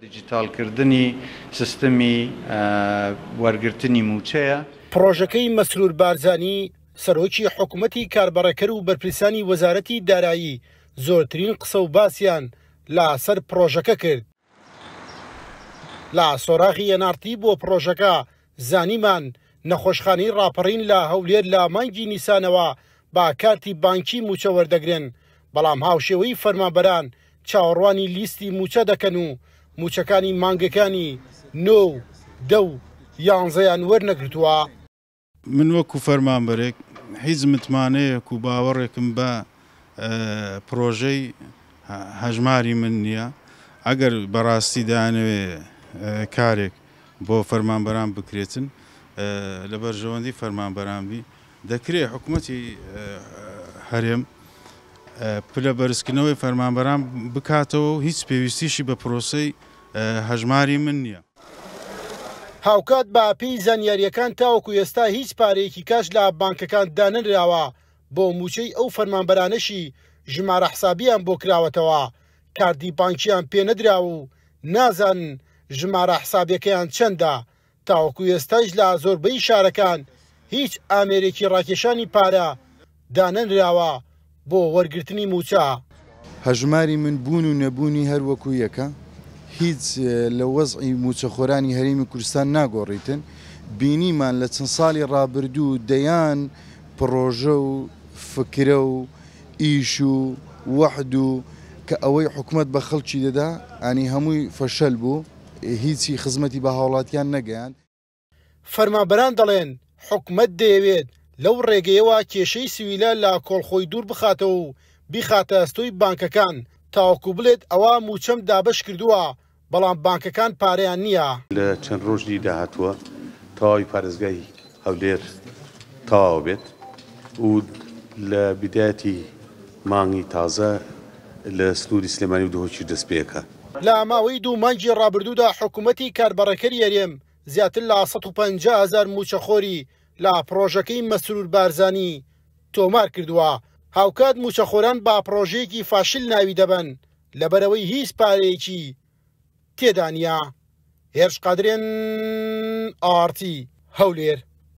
دیجیتالکردنی سیستمی وەرگرتنی موچەیە پرۆژەکەی مەسرور بارزانانی سەرۆکی حکوومەتی کاربڕەکەر و بەرپرسانی وەزارەتی دارایی زۆرترین قسە و باسییان لا سەر پرۆژەکە کرد لا سۆراغی ئەنارتی بۆ پرۆژەکە زانیمان نەخۆشخانی ڕاپەڕین لە هەولێر لە مانگی نیسانەوە با کارتی بانکی موچە وەردەگرن بەڵام هاوشێوەی فەرمابەران چاوەڕوانی لیستی موچە دەکەن و موچەکانی مانگەکانی نۆ دە و یانزەیان وەرنەگرتووە من وەکو فەرمانبەرێک هیچ متمانەیەک و باوەڕێکم بە پرۆژەی هەژماری من نییە ئەگەر بەڕاستی دانوێ کارێک بۆ فەرمانبەران بکرێتن لە بەرژەوەندی فەرمانبەرانبی دەکرێت حکوومەتی هەرێم پلە بەرزکردنەوەی فەرمانبەران بکاتەوە هیچ پێویستیشی بە پرۆسی هەژماری من نییە. هاوکات باپی زەنیریەکان تاوەکو ئێستا هیچ پارەیەکی کاش لە بانکەکان داننراوە بۆ موچەی ئەو فەرمانبەرانەشی ژمارە حسابیان بۆ کراوەتەوە کاردی بانکیان پێ نەدرا و نازان ژمارە حسابەکەیان چەندە تاوەکو ئێستاش لە زۆربەی شارەکان هیچ ئامێرێکی ڕاکێشانی پارە داننراوە بۆ وەرگرتنی موچە هەژماری من بوون و نەبوونی هەروەکو یەکە هیچ لە وەزعی موچەخۆرانی هەرمی کوردستان ناگۆڕیتن بینیمان لە چەند ساڵی ڕابردوو دەیان پرۆژە و فکرە و ئیش و وەحد و کە ئەوەی حکومت بە خەڵکی دەدا ئەنی هەمووی فەشەل بوو هیچی خزمەتی بە هاوڵاتیان نەگەیان فەرمابران دەڵێن حکومت دەیەوێت لەو ڕێگەیەوە کێشەی سویلە لە کۆڵخۆی دوور بخاتەوە و بیخاتە ئەستۆی بانکەکان تاوەکو بڵێت ئەوە موچەم دابش کردووە بەڵام بانکەکان پارەیان نییە لە چەند ڕۆژنی داهاتووە تاوای پارێزگای هەولێر تاوا بێت و لە بدایەتی مانگی تازە لە سنووری سلێمانی و دهۆکی دەستپێکە لە ماوەی دوو مانگی ڕابردوودا حکوومەتی کاربڕەکەی یاریێم زیاتر لە 150 هزار موچەخۆری لە پرۆژەکەی مەسرور بارزانانی تۆمار کردووە هاوکات موچەخۆران با پرۆژەیەکی فاشل ناوی دەبن لەبەرەوەی هیچ پارەیەکی تێدانیا هێرش قادرێن ئارتی هەولێر